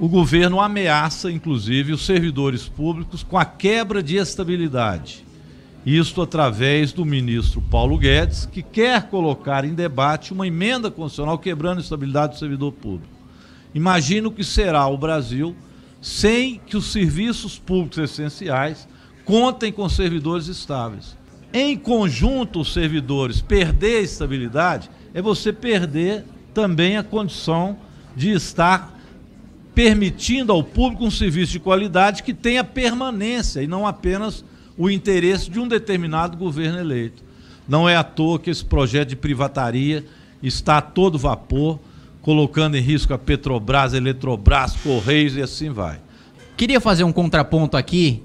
o governo ameaça, inclusive, os servidores públicos com a quebra de estabilidade. Isto através do ministro Paulo Guedes, que quer colocar em debate uma emenda constitucional quebrando a estabilidade do servidor público. Imagino que será o Brasil sem que os serviços públicos essenciais contem com servidores estáveis. Em conjunto, os servidores perder a estabilidade é você perder também a condição de estar permitindo ao público um serviço de qualidade que tenha permanência e não apenas o interesse de um determinado governo eleito. Não é à toa que esse projeto de privataria está a todo vapor, colocando em risco a Petrobras, Eletrobras, Correios e assim vai. Queria fazer um contraponto aqui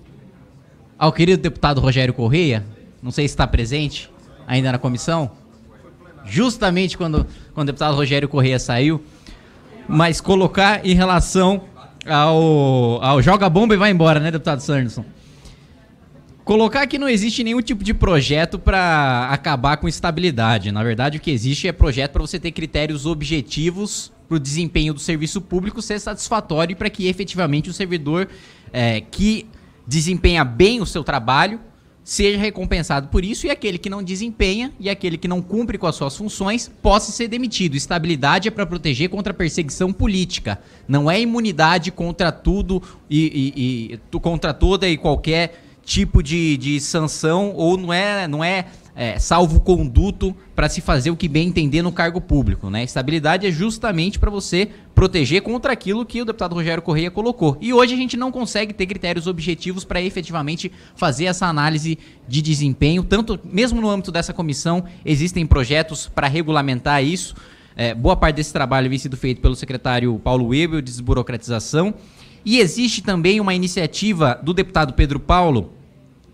ao querido deputado Rogério Correia, não sei se está presente ainda na comissão, justamente quando, quando o deputado Rogério Correia saiu, mas colocar em relação ao, ao joga bomba e vai embora, né, deputado Sanderson? Colocar que não existe nenhum tipo de projeto para acabar com estabilidade. Na verdade, o que existe é projeto para você ter critérios objetivos para o desempenho do serviço público ser satisfatório para que efetivamente o servidor é, que desempenha bem o seu trabalho seja recompensado por isso e aquele que não desempenha e aquele que não cumpre com as suas funções possa ser demitido. Estabilidade é para proteger contra perseguição política, não é imunidade contra tudo e, e, e contra toda e qualquer tipo de, de sanção ou não é não é é, salvo conduto para se fazer o que bem entender no cargo público. Né? Estabilidade é justamente para você proteger contra aquilo que o deputado Rogério Correia colocou. E hoje a gente não consegue ter critérios objetivos para efetivamente fazer essa análise de desempenho. Tanto, mesmo no âmbito dessa comissão, existem projetos para regulamentar isso. É, boa parte desse trabalho vem sido feito pelo secretário Paulo Weber de desburocratização. E existe também uma iniciativa do deputado Pedro Paulo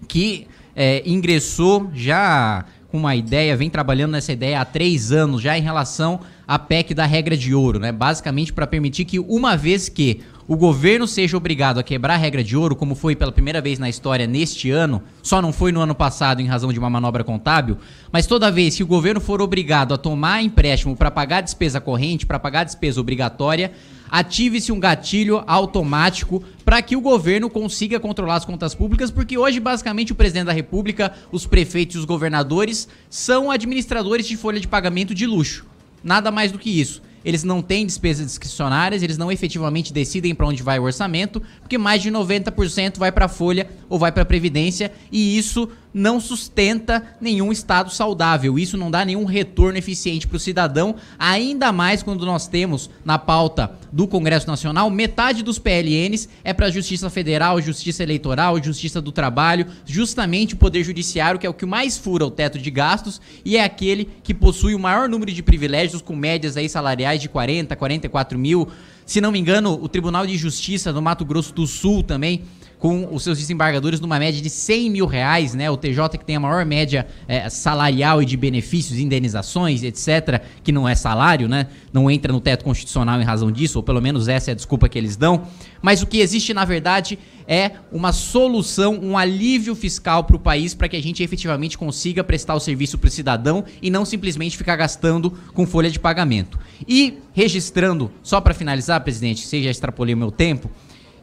que é, ingressou já com uma ideia, vem trabalhando nessa ideia há três anos já em relação à PEC da regra de ouro, né? Basicamente para permitir que, uma vez que o governo seja obrigado a quebrar a regra de ouro, como foi pela primeira vez na história neste ano, só não foi no ano passado em razão de uma manobra contábil, mas toda vez que o governo for obrigado a tomar empréstimo para pagar despesa corrente, para pagar despesa obrigatória, ative-se um gatilho automático para que o governo consiga controlar as contas públicas, porque hoje, basicamente, o presidente da República, os prefeitos e os governadores são administradores de folha de pagamento de luxo. Nada mais do que isso. Eles não têm despesas discricionárias, eles não efetivamente decidem para onde vai o orçamento, porque mais de 90% vai para a folha ou vai para a previdência, e isso não sustenta nenhum Estado saudável. Isso não dá nenhum retorno eficiente para o cidadão, ainda mais quando nós temos na pauta do Congresso Nacional metade dos PLNs é para a Justiça Federal, Justiça Eleitoral, Justiça do Trabalho, justamente o Poder Judiciário, que é o que mais fura o teto de gastos e é aquele que possui o maior número de privilégios, com médias aí salariais de 40, 44 mil. Se não me engano, o Tribunal de Justiça do Mato Grosso do Sul também com os seus desembargadores numa média de 100 mil reais, né? O TJ que tem a maior média é, salarial e de benefícios, indenizações, etc., que não é salário, né? Não entra no teto constitucional em razão disso, ou pelo menos essa é a desculpa que eles dão. Mas o que existe, na verdade, é uma solução, um alívio fiscal para o país para que a gente efetivamente consiga prestar o serviço para o cidadão e não simplesmente ficar gastando com folha de pagamento. E registrando, só para finalizar, presidente, seja já extrapolei o meu tempo,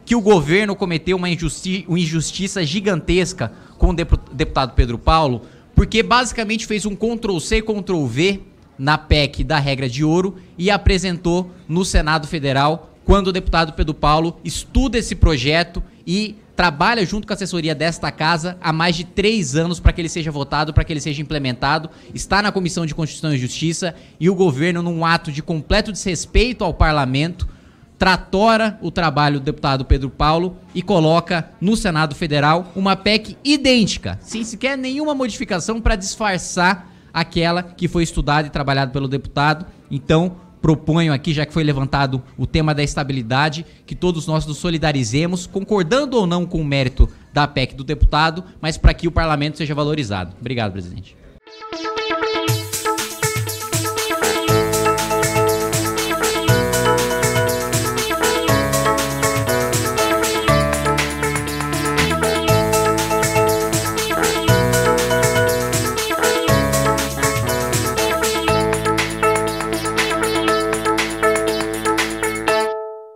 que o governo cometeu uma, injusti uma injustiça gigantesca com o deputado Pedro Paulo, porque basicamente fez um Ctrl-C, Ctrl-V na PEC da regra de ouro e apresentou no Senado Federal quando o deputado Pedro Paulo estuda esse projeto e trabalha junto com a assessoria desta casa há mais de três anos para que ele seja votado, para que ele seja implementado, está na Comissão de Constituição e Justiça e o governo, num ato de completo desrespeito ao parlamento, tratora o trabalho do deputado Pedro Paulo e coloca no Senado Federal uma PEC idêntica, sem sequer nenhuma modificação para disfarçar aquela que foi estudada e trabalhada pelo deputado. Então, proponho aqui, já que foi levantado o tema da estabilidade, que todos nós nos solidarizemos, concordando ou não com o mérito da PEC do deputado, mas para que o parlamento seja valorizado. Obrigado, presidente.